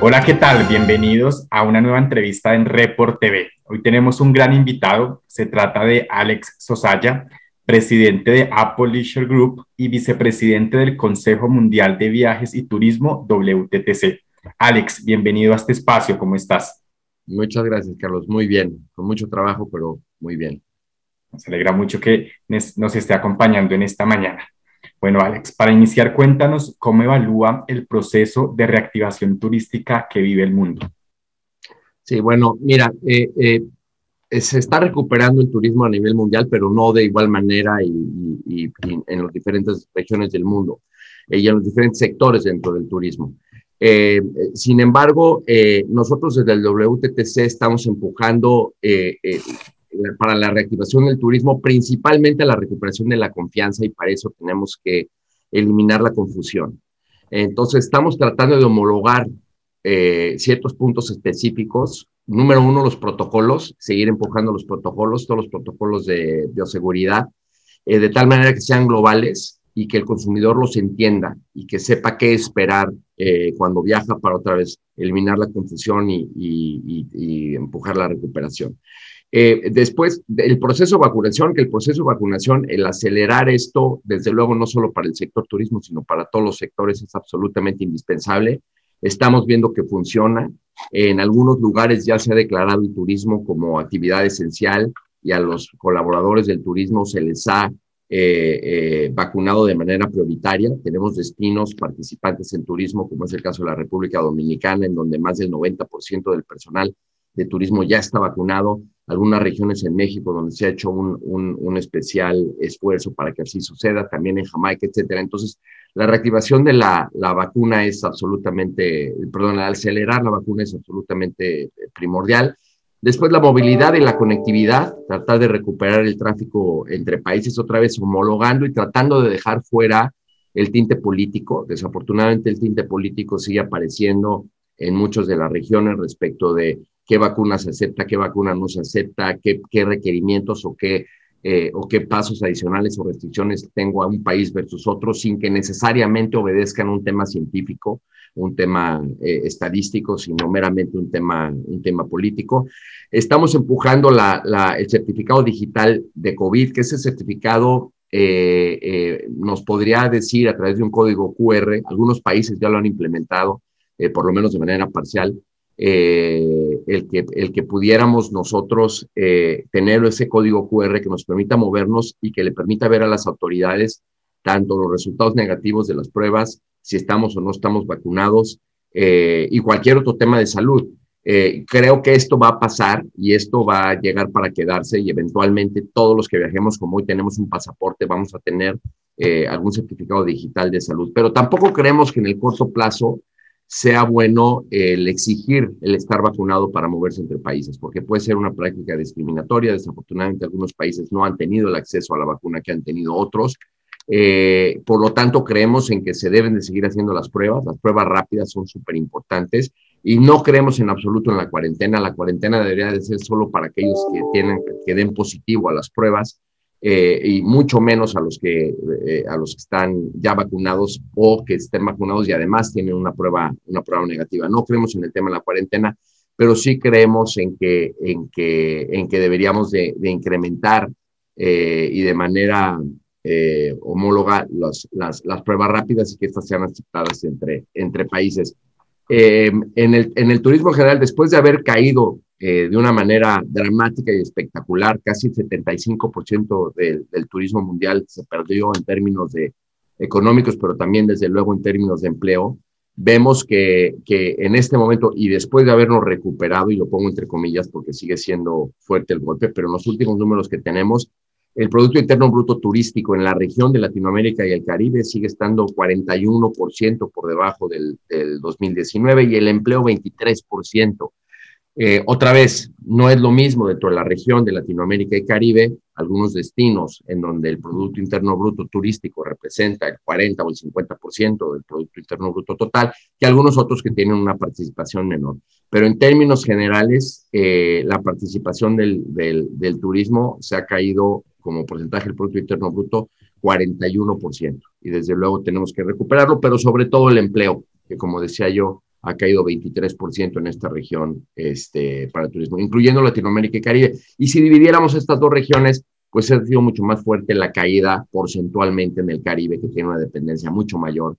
Hola, ¿qué tal? Bienvenidos a una nueva entrevista en Report TV. Hoy tenemos un gran invitado. Se trata de Alex Sosaya, presidente de Apple Leisure Group y vicepresidente del Consejo Mundial de Viajes y Turismo WTTC. Alex, bienvenido a este espacio. ¿Cómo estás? Muchas gracias, Carlos. Muy bien. Con mucho trabajo, pero muy bien. Nos alegra mucho que nos esté acompañando en esta mañana. Bueno, Alex, para iniciar, cuéntanos cómo evalúa el proceso de reactivación turística que vive el mundo. Sí, bueno, mira, eh, eh, eh, se está recuperando el turismo a nivel mundial, pero no de igual manera y, en las diferentes regiones del mundo y en los diferentes sectores dentro del turismo. sin embargo, nosotros desde el WTTC estamos empujando eh, para la reactivación del turismo, principalmente la recuperación de la confianza y para eso tenemos que eliminar la confusión. Entonces, estamos tratando de homologar eh, ciertos puntos específicos. Número uno, los protocolos, seguir empujando los protocolos, todos los protocolos de bioseguridad, eh, de tal manera que sean globales y que el consumidor los entienda y que sepa qué esperar cuando viaja para otra vez eliminar la confusión y empujar la recuperación. Eh, después, el proceso de vacunación, que el proceso de vacunación, el acelerar esto, desde luego, no solo para el sector turismo, sino para todos los sectores, es absolutamente indispensable. Estamos viendo que funciona. En algunos lugares ya se ha declarado el turismo como actividad esencial y a los colaboradores del turismo se les ha eh, eh, vacunado de manera prioritaria. Tenemos destinos participantes en turismo, como es el caso de la República Dominicana, en donde más del 90% del personal de turismo ya está vacunado algunas regiones en México donde se ha hecho un, especial esfuerzo para que así suceda, también en Jamaica, etcétera. Entonces, la reactivación de la, la vacuna es absolutamente, perdón, acelerar la vacuna es absolutamente eh, primordial. Después, la movilidad y la conectividad, tratar de recuperar el tráfico entre países otra vez, homologando y tratando de dejar fuera el tinte político. Desafortunadamente, el tinte político sigue apareciendo en muchas de las regiones respecto de qué vacuna se acepta, qué vacuna no se acepta, qué, requerimientos o qué, eh, o qué pasos adicionales o restricciones tengo a un país versus otro sin que necesariamente obedezcan un tema científico, un tema eh, estadístico, sino meramente un tema, un tema político. Estamos empujando el certificado digital de COVID, que ese certificado eh, nos podría decir a través de un código QR, algunos países ya lo han implementado, por lo menos de manera parcial, eh, el, que, el que pudiéramos nosotros eh, tener ese código QR que nos permita movernos y que le permita ver a las autoridades tanto los resultados negativos de las pruebas, si estamos o no estamos vacunados eh, y cualquier otro tema de salud. creo que esto va a pasar y esto va a llegar para quedarse y eventualmente todos los que viajemos como hoy tenemos un pasaporte vamos a tener algún certificado digital de salud. Pero tampoco creemos que en el corto plazo sea bueno el exigir el estar vacunado para moverse entre países, porque puede ser una práctica discriminatoria. Desafortunadamente, algunos países no han tenido el acceso a la vacuna que han tenido otros. Eh, por lo tanto, creemos en que se deben de seguir haciendo las pruebas. Las pruebas rápidas son súper importantes y no creemos en absoluto en la cuarentena. La cuarentena debería de ser solo para aquellos que, tienen, que den positivo a las pruebas eh, y mucho menos a los, que, eh, a los que están ya vacunados o que estén vacunados y además tienen una prueba, una prueba negativa. No creemos en el tema de la cuarentena, pero sí creemos en que, en que, en que deberíamos de, incrementar eh, y de manera homóloga las, las, pruebas rápidas y que estas sean aceptadas entre, entre países. En el, en el turismo general, después de haber caído eh, de una manera dramática y espectacular. Casi el 75% del, del turismo mundial se perdió en términos de económicos, pero también desde luego en términos de empleo. Vemos que, que en este momento y después de habernos recuperado, y lo pongo entre comillas porque sigue siendo fuerte el golpe, pero en los últimos números que tenemos, el Producto Interno Bruto Turístico en la región de Latinoamérica y el Caribe sigue estando 41% por debajo del, del, 2019 y el empleo 23%. Eh, otra vez, no es lo mismo dentro de la región de Latinoamérica y Caribe, algunos destinos en donde el Producto Interno Bruto turístico representa el 40 o el 50% del Producto Interno Bruto total, que algunos otros que tienen una participación menor. Pero en términos generales, eh, la participación del, del turismo se ha caído como porcentaje del Producto Interno Bruto 41%. Y desde luego tenemos que recuperarlo, pero sobre todo el empleo, que como decía yo, ha caído 23% en esta región este, para turismo, incluyendo Latinoamérica y Caribe. Y si dividiéramos estas dos regiones, pues ha sido mucho más fuerte la caída porcentualmente en el Caribe, que tiene una dependencia mucho mayor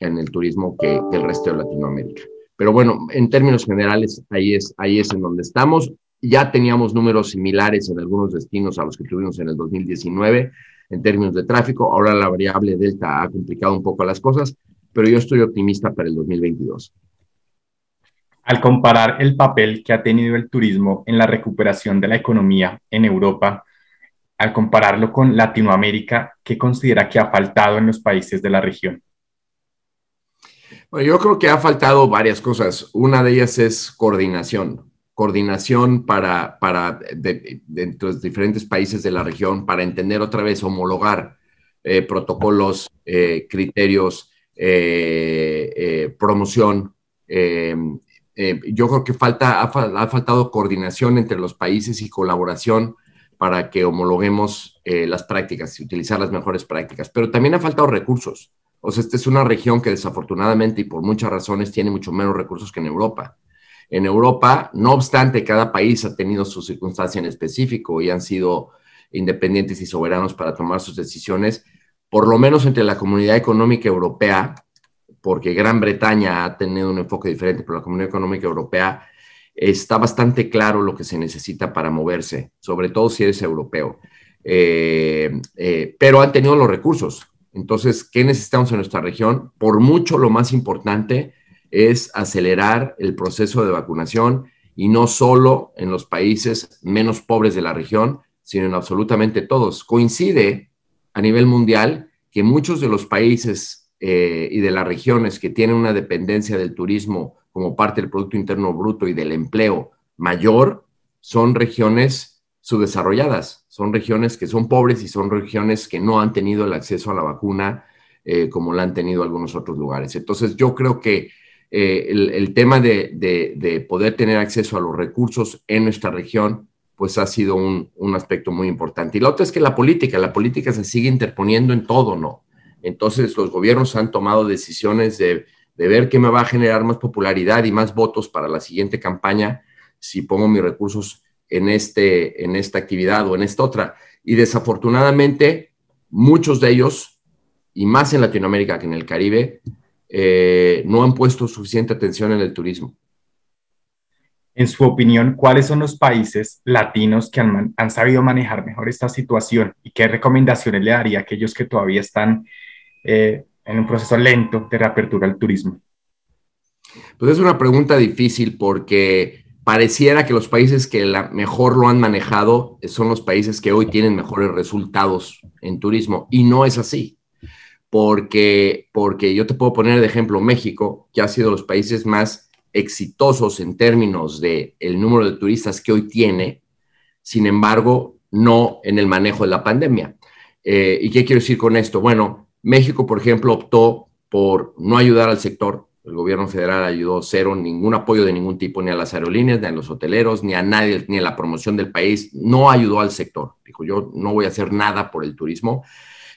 en el turismo que, el resto de Latinoamérica. Pero bueno, en términos generales, ahí es, ahí es en donde estamos. Ya teníamos números similares en algunos destinos a los que tuvimos en el 2019 en términos de tráfico. Ahora la variable delta ha complicado un poco las cosas, pero yo estoy optimista para el 2022. Al comparar el papel que ha tenido el turismo en la recuperación de la economía en Europa, al compararlo con Latinoamérica, ¿qué considera que ha faltado en los países de la región? Bueno, yo creo que ha faltado varias cosas. Una de ellas es coordinación, coordinación para, para los diferentes países de la región para entender otra vez, homologar eh, protocolos, eh, criterios, eh, promoción, eh, yo creo que falta, ha, faltado coordinación entre los países y colaboración para que homologuemos eh, las prácticas y utilizar las mejores prácticas, pero también ha faltado recursos. O sea, esta es una región que desafortunadamente y por muchas razones tiene mucho menos recursos que en Europa. En Europa, no obstante, cada país ha tenido su circunstancia en específico y han sido independientes y soberanos para tomar sus decisiones, por lo menos entre la comunidad económica europea, porque Gran Bretaña ha tenido un enfoque diferente, pero la Comunidad Económica Europea está bastante claro lo que se necesita para moverse, sobre todo si eres europeo. Eh, eh, pero han tenido los recursos. Entonces, ¿qué necesitamos en nuestra región? Por mucho lo más importante es acelerar el proceso de vacunación y no solo en los países menos pobres de la región, sino en absolutamente todos. Coincide a nivel mundial que muchos de los países eh, y de las regiones que tienen una dependencia del turismo como parte del Producto Interno Bruto y del empleo mayor son regiones subdesarrolladas, son regiones que son pobres y son regiones que no han tenido el acceso a la vacuna eh, como la han tenido algunos otros lugares. Entonces yo creo que eh, el, tema de, poder tener acceso a los recursos en nuestra región, pues ha sido un, un, aspecto muy importante. Y la otra es que la política, la política se sigue interponiendo en todo, ¿no? Entonces los gobiernos han tomado decisiones de, ver qué me va a generar más popularidad y más votos para la siguiente campaña si pongo mis recursos en, este, en esta actividad o en esta otra. Y desafortunadamente, muchos de ellos, y más en Latinoamérica que en el Caribe, eh, no han puesto suficiente atención en el turismo. En su opinión, ¿cuáles son los países latinos que han, han sabido manejar mejor esta situación y qué recomendaciones le daría a aquellos que todavía están eh, en un proceso lento de reapertura al turismo? Pues es una pregunta difícil porque pareciera que los países que la mejor lo han manejado son los países que hoy tienen mejores resultados en turismo y no es así. Porque, porque yo te puedo poner de ejemplo México, que ha sido los países más exitosos en términos de número de turistas que hoy tiene, sin embargo, no en el manejo de la pandemia. Eh, ¿Y qué quiero decir con esto? Bueno, México, por ejemplo, optó por no ayudar al sector. El gobierno federal ayudó cero, ningún apoyo de ningún tipo, ni a las aerolíneas, ni a los hoteleros, ni a nadie, ni a la promoción del país. No ayudó al sector. Dijo, yo no voy a hacer nada por el turismo.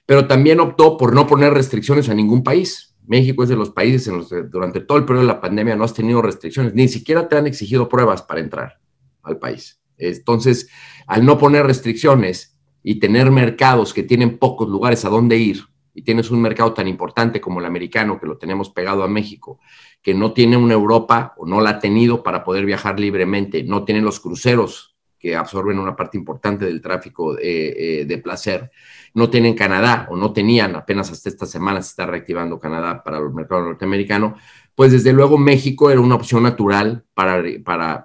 Pero también optó por no poner restricciones a ningún país. México es de los países en los que durante todo el periodo de la pandemia no has tenido restricciones, ni siquiera te han exigido pruebas para entrar al país. Entonces, al no poner restricciones y tener mercados que tienen pocos lugares a dónde ir, y tienes un mercado tan importante como el americano, que lo tenemos pegado a México, que no tiene una Europa o no la ha tenido para poder viajar libremente, no tienen los cruceros que absorben una parte importante del tráfico eh, eh, de, placer, no tienen Canadá o no tenían, apenas hasta esta semana se está reactivando Canadá para el mercado norteamericano, pues desde luego México era una opción natural para,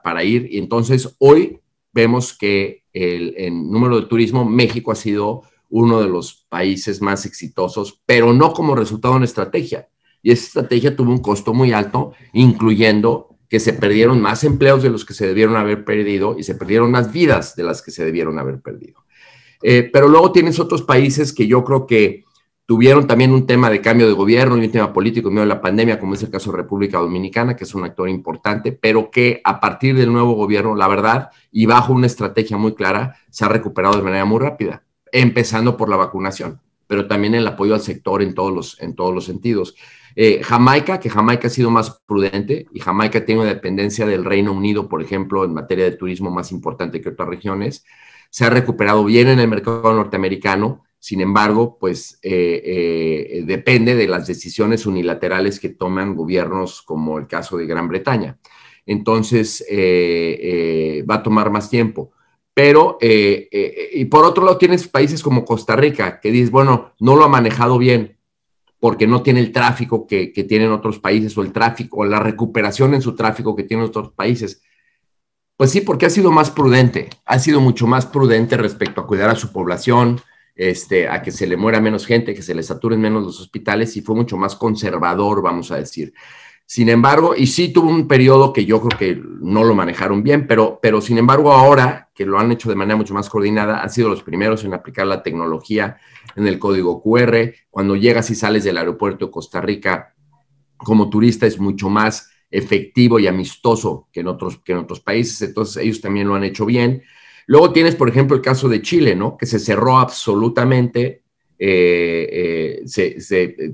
para, ir. Y entonces hoy vemos que el, en número de turismo, México ha sido uno de los países más exitosos, pero no como resultado de una estrategia. Y esa estrategia tuvo un costo muy alto, incluyendo que se perdieron más empleos de los que se debieron haber perdido y se perdieron más vidas de las que se debieron haber perdido. Eh, pero luego tienes otros países que yo creo que tuvieron también un tema de cambio de gobierno y un tema político en medio de la pandemia, como es el caso de República Dominicana, que es un actor importante, pero que a partir del nuevo gobierno, la verdad, y bajo una estrategia muy clara, se ha recuperado de manera muy rápida empezando por la vacunación, pero también el apoyo al sector en todos los, en todos los sentidos. Eh, Jamaica, que Jamaica ha sido más prudente y Jamaica tiene una dependencia del Reino Unido, por ejemplo, en materia de turismo más importante que otras regiones, se ha recuperado bien en el mercado norteamericano, sin embargo, pues eh, eh, depende de las decisiones unilaterales que toman gobiernos como el caso de Gran Bretaña. Entonces, va a tomar más tiempo. Pero, eh, eh, y por otro lado, tienes países como Costa Rica, que dices, bueno, no lo ha manejado bien porque no tiene el tráfico que, tienen otros países o el tráfico o la recuperación en su tráfico que tienen otros países. Pues sí, porque ha sido más prudente, ha sido mucho más prudente respecto a cuidar a su población, este, a que se le muera menos gente, que se le saturen menos los hospitales y fue mucho más conservador, vamos a decir. Sin embargo, y sí tuvo un periodo que yo creo que no lo manejaron bien, pero, pero sin embargo ahora que lo han hecho de manera mucho más coordinada, han sido los primeros en aplicar la tecnología en el código QR. Cuando llegas y sales del aeropuerto de Costa Rica como turista es mucho más efectivo y amistoso que en otros, que en otros países, entonces ellos también lo han hecho bien. Luego tienes, por ejemplo, el caso de Chile, ¿no? Que se cerró absolutamente, eh, eh, se, se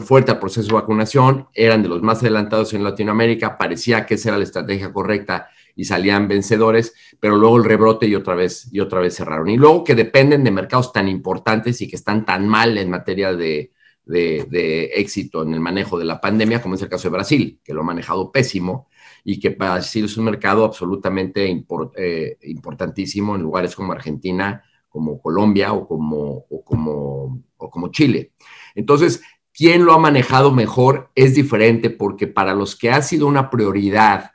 fuerte al proceso de vacunación, eran de los más adelantados en Latinoamérica, parecía que esa era la estrategia correcta y salían vencedores, pero luego el rebrote y otra vez, y otra vez cerraron. Y luego que dependen de mercados tan importantes y que están tan mal en materia de, éxito en el manejo de la pandemia, como es el caso de Brasil, que lo ha manejado pésimo y que Brasil es un mercado absolutamente eh, importantísimo en lugares como Argentina, como Colombia o como, como, o como Chile. Entonces, quién lo ha manejado mejor es diferente porque para los que ha sido una prioridad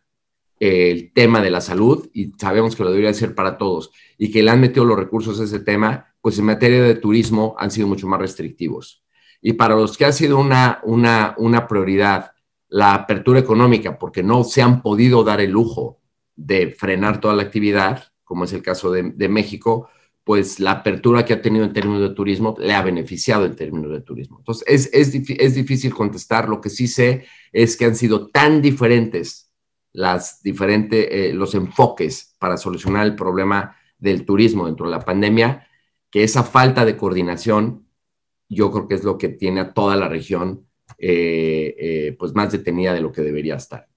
el tema de la salud y sabemos que lo debería ser para todos y que le han metido los recursos a ese tema, pues en materia de turismo han sido mucho más restrictivos. Y para los que ha sido una, una, una prioridad la apertura económica, porque no se han podido dar el lujo de frenar toda la actividad, como es el caso de, México, pues la apertura que ha tenido en términos de turismo le ha beneficiado en términos de turismo. Entonces, es, es, es difícil contestar. Lo que sí sé es que han sido tan diferentes las diferentes, eh, los enfoques para solucionar el problema del turismo dentro de la pandemia, que esa falta de coordinación yo creo que es lo que tiene a toda la región eh, eh, pues más detenida de lo que debería estar.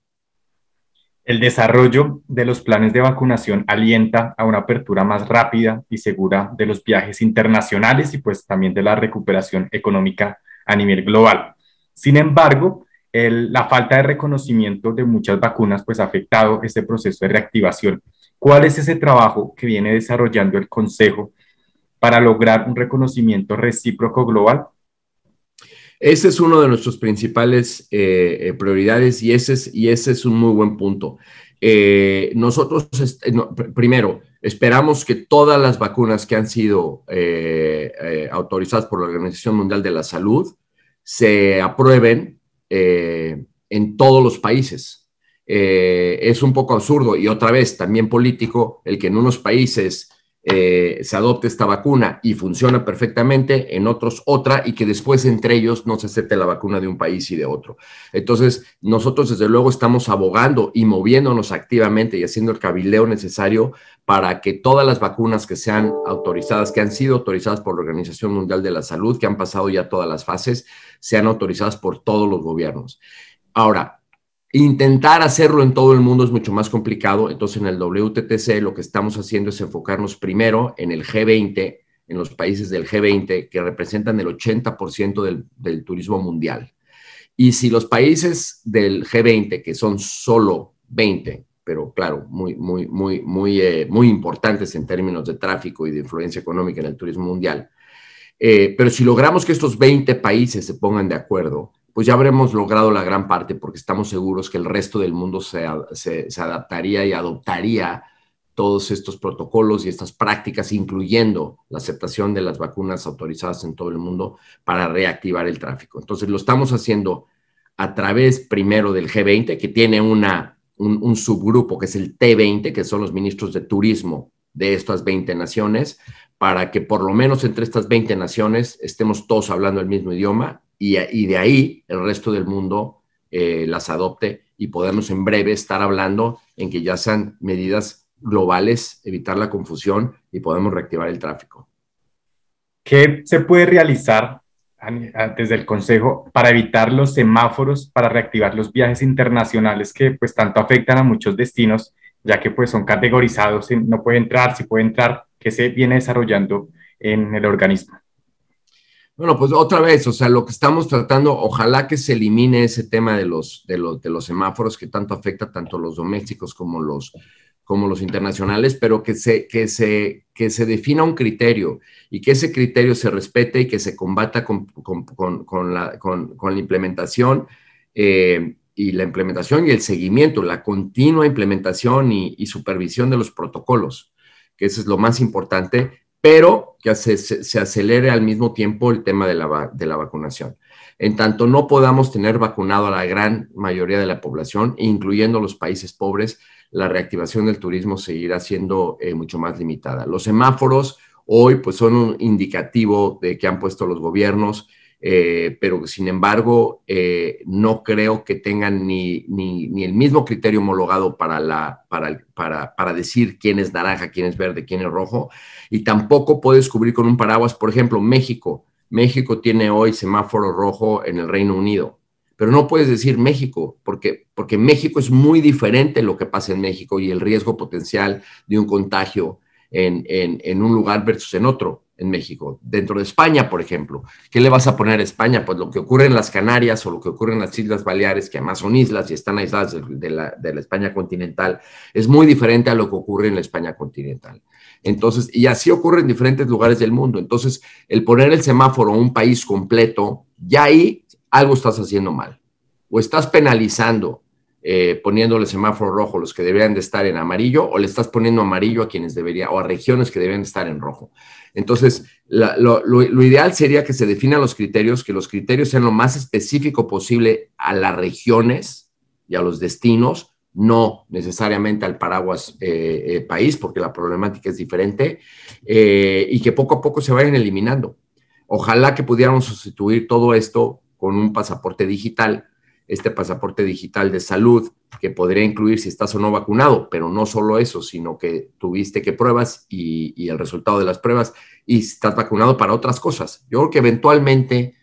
El desarrollo de los planes de vacunación alienta a una apertura más rápida y segura de los viajes internacionales y pues también de la recuperación económica a nivel global. Sin embargo, la falta de reconocimiento de muchas vacunas pues ha afectado este proceso de reactivación. ¿Cuál es ese trabajo que viene desarrollando el Consejo para lograr un reconocimiento recíproco global? Ese es uno de nuestros principales eh, eh, prioridades y ese, es, y ese es un muy buen punto. Eh, nosotros, primero, esperamos que todas las vacunas que han sido autorizadas por la Organización Mundial de la Salud se aprueben eh, en todos los países. Eh, es un poco absurdo y otra vez también político el que en unos países eh, se adopte esta vacuna y funciona perfectamente, en otros otra, y que después entre ellos no se acepte la vacuna de un país y de otro. Entonces, nosotros desde luego estamos abogando y moviéndonos activamente y haciendo el cabileo necesario para que todas las vacunas que sean autorizadas, que han sido autorizadas por la Organización Mundial de la Salud, que han pasado ya todas las fases, sean autorizadas por todos los gobiernos. Ahora, Intentar hacerlo en todo el mundo es mucho más complicado. Entonces, en el WTTC lo que estamos haciendo es enfocarnos primero en el G20, en los países del G20, que representan el 80% del, turismo mundial. Y si los países del G20, que son solo 20, pero claro, muy, muy, muy, muy, eh, muy importantes en términos de tráfico y de influencia económica en el turismo mundial, eh, pero si logramos que estos 20 países se pongan de acuerdo pues ya habremos logrado la gran parte porque estamos seguros que el resto del mundo se, adaptaría y adoptaría todos estos protocolos y estas prácticas, incluyendo la aceptación de las vacunas autorizadas en todo el mundo para reactivar el tráfico. Entonces, lo estamos haciendo a través primero del G20, que tiene una, un, un, subgrupo que es el T20, que son los ministros de turismo de estas 20 naciones, para que por lo menos entre estas 20 naciones estemos todos hablando el mismo idioma y, de ahí el resto del mundo eh, las adopte y podemos en breve estar hablando en que ya sean medidas globales, evitar la confusión y podemos reactivar el tráfico. ¿Qué se puede realizar antes del Consejo para evitar los semáforos, para reactivar los viajes internacionales que pues tanto afectan a muchos destinos, ya que pues son categorizados, no puede entrar, si puede entrar, que se viene desarrollando en el organismo? Bueno, pues otra vez, o sea, lo que estamos tratando, ojalá que se elimine ese tema de los, de los, de los semáforos que tanto afecta tanto a los domésticos como los, como los internacionales, pero que se, que, se, que se defina un criterio y que ese criterio se respete y que se combata con, la, implementación eh, y la implementación y el seguimiento, la continua implementación y, y supervisión de los protocolos, que eso es lo más importante pero que se, acelere al mismo tiempo el tema de la, vacunación. En tanto no podamos tener vacunado a la gran mayoría de la población, incluyendo los países pobres, la reactivación del turismo seguirá siendo eh, mucho más limitada. Los semáforos hoy pues, son un indicativo de que han puesto los gobiernos. Eh, pero sin embargo eh, no creo que tengan ni, el mismo criterio homologado para, decir quién es naranja, quién es verde, quién es rojo, y tampoco puedes cubrir con un paraguas, por ejemplo, México. México tiene hoy semáforo rojo en el Reino Unido, pero no puedes decir México, porque, porque México es muy diferente lo que pasa en México y el riesgo potencial de un contagio en, un lugar versus en otro en México, dentro de España, por ejemplo. ¿Qué le vas a poner a España? Pues lo que ocurre en las Canarias o lo que ocurre en las Islas Baleares, que además son islas y están aisladas de, la, de la, España continental, es muy diferente a lo que ocurre en la España continental. Entonces, y así ocurre en diferentes lugares del mundo. Entonces, el poner el semáforo a un país completo, ya ahí algo estás haciendo mal. O estás penalizando eh, poniéndole semáforo rojo a los que deberían de estar en amarillo o le estás poniendo amarillo a quienes deberían o a regiones que deberían estar en rojo. Entonces, lo, ideal sería que se definan los criterios, que los criterios sean lo más específico posible a las regiones y a los destinos, no necesariamente al paraguas eh, eh, país, porque la problemática es diferente, y que poco a poco se vayan eliminando. Ojalá que pudiéramos sustituir todo esto con un pasaporte digital este pasaporte digital de salud que podría incluir si estás o no vacunado, pero no solo eso, sino que tuviste que pruebas y, el resultado de las pruebas y estás vacunado para otras cosas. Yo creo que eventualmente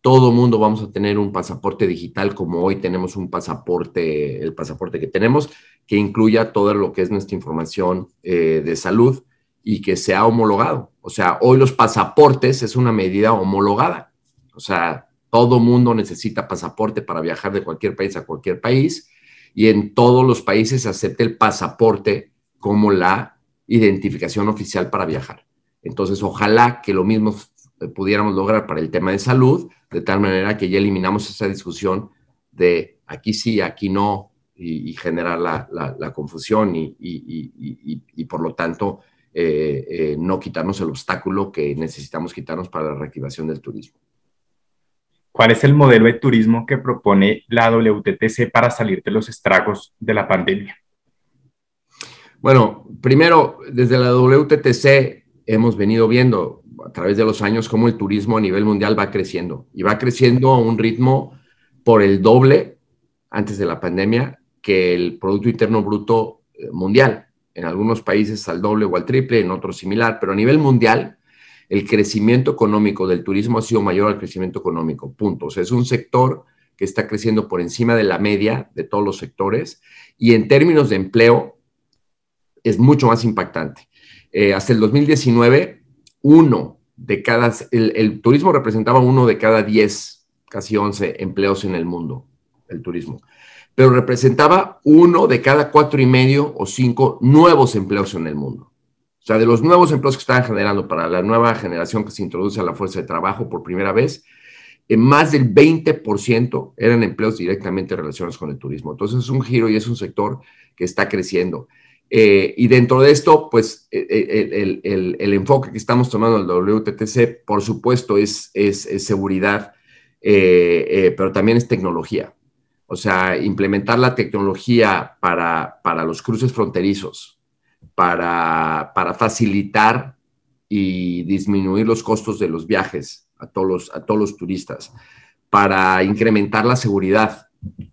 todo mundo vamos a tener un pasaporte digital como hoy tenemos un pasaporte, el pasaporte que tenemos, que incluya todo lo que es nuestra información eh, de salud y que sea homologado. O sea, hoy los pasaportes es una medida homologada. O sea, todo mundo necesita pasaporte para viajar de cualquier país a cualquier país y en todos los países se acepta el pasaporte como la identificación oficial para viajar. Entonces, ojalá que lo mismo eh, pudiéramos lograr para el tema de salud, de tal manera que ya eliminamos esa discusión de aquí sí, aquí no, y, generar la, confusión y, por lo tanto eh, eh, no quitarnos el obstáculo que necesitamos quitarnos para la reactivación del turismo. ¿Cuál es el modelo de turismo que propone la WTTC para salir de los estragos de la pandemia? Bueno, primero, desde la WTTC hemos venido viendo a través de los años cómo el turismo a nivel mundial va creciendo y va creciendo a un ritmo por el doble antes de la pandemia que el Producto Interno Bruto eh, mundial. En algunos países al doble o al triple, en otros similar, pero a nivel mundial el crecimiento económico del turismo ha sido mayor al crecimiento económico, punto. O sea, es un sector que está creciendo por encima de la media de todos los sectores y en términos de empleo es mucho más impactante. Eh, hasta el 2019, uno de cada, el, turismo representaba uno de cada 10, casi 11 empleos en el mundo, el turismo, pero representaba uno de cada cuatro y medio o cinco nuevos empleos en el mundo. O sea, de los nuevos empleos que están generando para la nueva generación que se introduce a la fuerza de trabajo por primera vez, en más del 20% eran empleos directamente relacionados con el turismo. Entonces es un giro y es un sector que está creciendo. Eh, y dentro de esto, pues eh, eh, el, enfoque que estamos tomando en el WTTC, por supuesto, es, es, seguridad, pero también es tecnología. O sea, implementar la tecnología para, para los cruces fronterizos, para, facilitar y disminuir los costos de los viajes a todos los, a todos los turistas, para incrementar la seguridad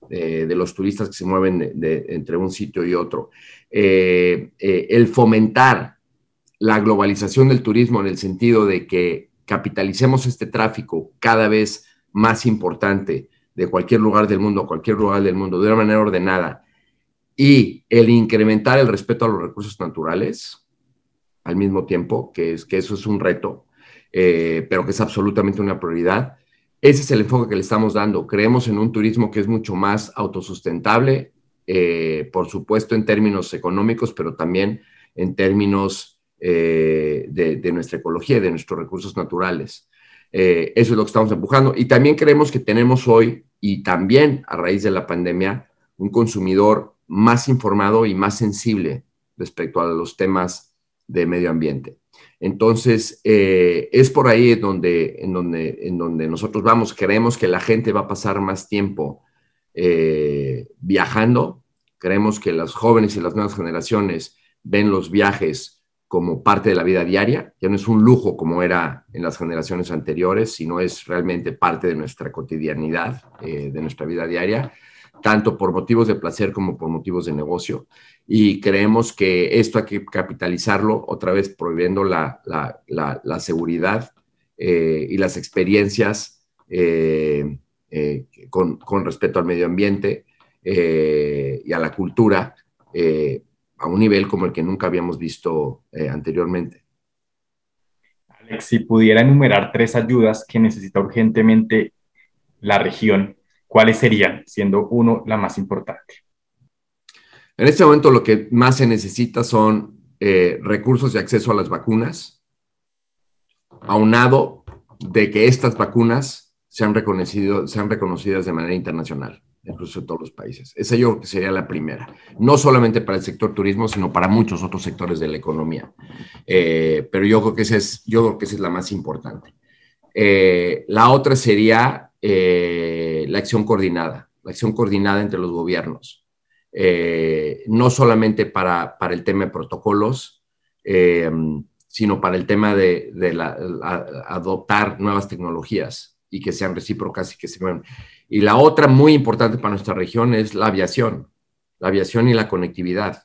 eh, de los turistas que se mueven entre un sitio y otro, eh, eh, el fomentar la globalización del turismo en el sentido de que capitalicemos este tráfico cada vez más importante de cualquier lugar del mundo, cualquier lugar del mundo, de una manera ordenada, y el incrementar el respeto a los recursos naturales al mismo tiempo, que, es, que eso es un reto, eh, pero que es absolutamente una prioridad. Ese es el enfoque que le estamos dando. Creemos en un turismo que es mucho más autosustentable, eh, por supuesto en términos económicos, pero también en términos eh, de, de, nuestra ecología, de nuestros recursos naturales. eso es lo que estamos empujando. Y también creemos que tenemos hoy, y también a raíz de la pandemia, un consumidor más informado y más sensible respecto a los temas de medio ambiente. Entonces, eh, es por ahí en, donde, nosotros vamos. Creemos que la gente va a pasar más tiempo eh, viajando. Creemos que las jóvenes y las nuevas generaciones ven los viajes como parte de la vida diaria. Ya no es un lujo como era en las generaciones anteriores, sino es realmente parte de nuestra cotidianidad, eh, de nuestra vida diaria tanto por motivos de placer como por motivos de negocio. Y creemos que esto hay que capitalizarlo otra vez prohibiendo la, seguridad eh, y las experiencias eh, eh, con, con, respecto al medio ambiente y a la cultura a un nivel como el que nunca habíamos visto anteriormente. Alex, si pudiera enumerar tres ayudas que necesita urgentemente la región ¿cuáles serían, siendo uno la más importante? En este momento lo que más se necesita son eh, recursos de acceso a las vacunas, aunado de que estas vacunas sean, reconocido, sean reconocidas de manera internacional, incluso en todos los países. Esa yo creo que sería la primera, no solamente para el sector turismo, sino para muchos otros sectores de la economía. Eh, pero yo creo, que esa es, yo creo que esa es la más importante. Eh, la otra sería la acción coordinada, la acción coordinada entre los gobiernos, eh, no solamente para, el tema de protocolos, eh, sino para el tema de, adoptar nuevas tecnologías y que sean recíprocas y que se muevan. Y la otra muy importante para nuestra región es la aviación, la aviación y la conectividad.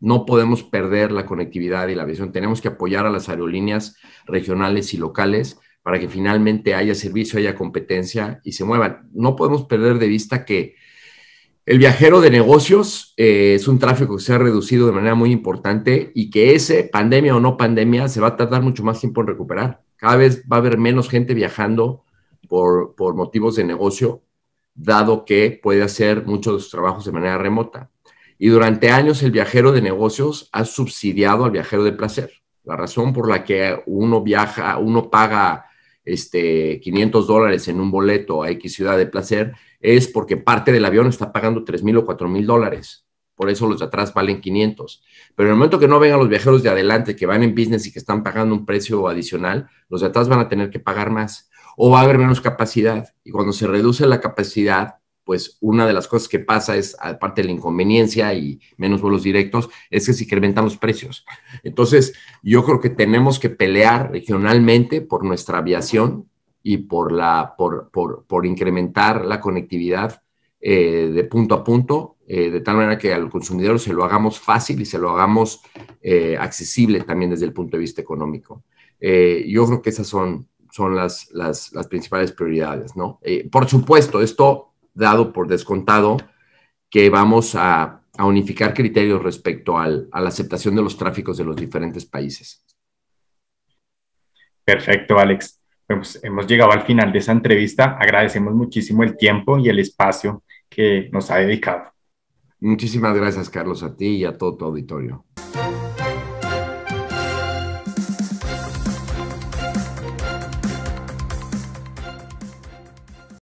No podemos perder la conectividad y la aviación. Tenemos que apoyar a las aerolíneas regionales y locales para que finalmente haya servicio, haya competencia y se muevan. No podemos perder de vista que el viajero de negocios eh, es un tráfico que se ha reducido de manera muy importante y que ese, pandemia o no pandemia, se va a tardar mucho más tiempo en recuperar. Cada vez va a haber menos gente viajando por, por motivos de negocio, dado que puede hacer muchos de sus trabajos de manera remota. Y durante años el viajero de negocios ha subsidiado al viajero de placer. La razón por la que uno viaja, uno paga este, 500 dólares en un boleto a X ciudad de placer, es porque parte del avión está pagando 3 mil o 4 mil dólares. Por eso los de atrás valen 500. Pero en el momento que no vengan los viajeros de adelante que van en business y que están pagando un precio adicional, los de atrás van a tener que pagar más o va a haber menos capacidad. Y cuando se reduce la capacidad, pues una de las cosas que pasa es, aparte de la inconveniencia y menos vuelos directos, es que se incrementan los precios. Entonces, yo creo que tenemos que pelear regionalmente por nuestra aviación y por, la, por, por, por incrementar la conectividad eh, de punto a punto, eh, de tal manera que al consumidor se lo hagamos fácil y se lo hagamos eh, accesible también desde el punto de vista económico. yo creo que esas son, son las, las, las principales prioridades, ¿no? por supuesto, esto dado por descontado que vamos a, unificar criterios respecto a la aceptación de los tráficos de los diferentes países. Perfecto, Alex. Pues, hemos llegado al final de esa entrevista. Agradecemos muchísimo el tiempo y el espacio que nos ha dedicado. Muchísimas gracias, Carlos, a ti y a todo tu auditorio.